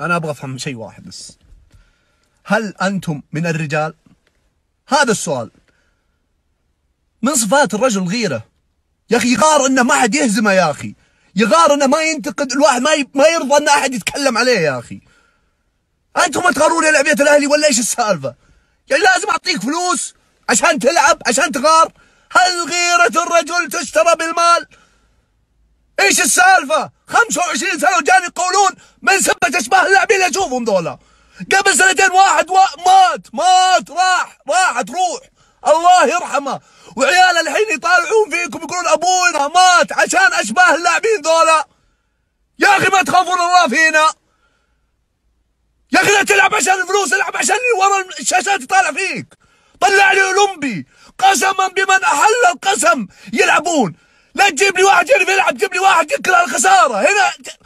انا ابغى افهم شيء واحد بس هل انتم من الرجال هذا السؤال من صفات الرجل غيره يا اخي يغار انه ما حد يهزمه يا اخي يغار انه ما ينتقد الواحد ما ما يرضى ان احد يتكلم عليه يا اخي انتم تغارون يا لعبيه الاهلي ولا ايش السالفه؟ يعني لازم اعطيك فلوس عشان تلعب عشان تغار هل غيرة الرجل تشترى بالمال؟ ايش السالفة؟ 25 سنة وجاني يقولون من سنة اللي اشوفهم ذولا قبل سنتين واحد و... مات مات راح راحت روح الله يرحمه وعيال الحين يطالعون فيكم يقولون ابونا مات عشان اشباه اللاعبين ذولا يا اخي ما تخافون الله فينا يا اخي لا تلعب عشان الفلوس العب عشان ورا الشاشات يطالع فيك طلع لي اولمبي قسما بمن احل القسم يلعبون لا تجيب لي واحد يعرف يلعب جيب لي واحد يكره الخساره هنا